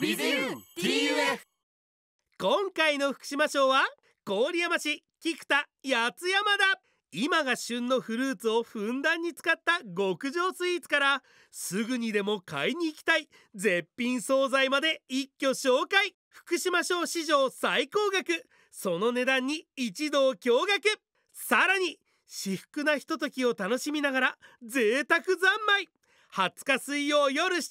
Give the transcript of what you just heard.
w i t h t u f 今回の福島賞は郡山市菊田八つ山だ今が旬のフルーツをふんだんに使った極上スイーツからすぐにでも買いに行きたい絶品惣菜まで一挙紹介福島賞史上最高額その値段に一同驚愕さらに至福なひとときを楽しみながら贅沢三昧20日水曜夜7時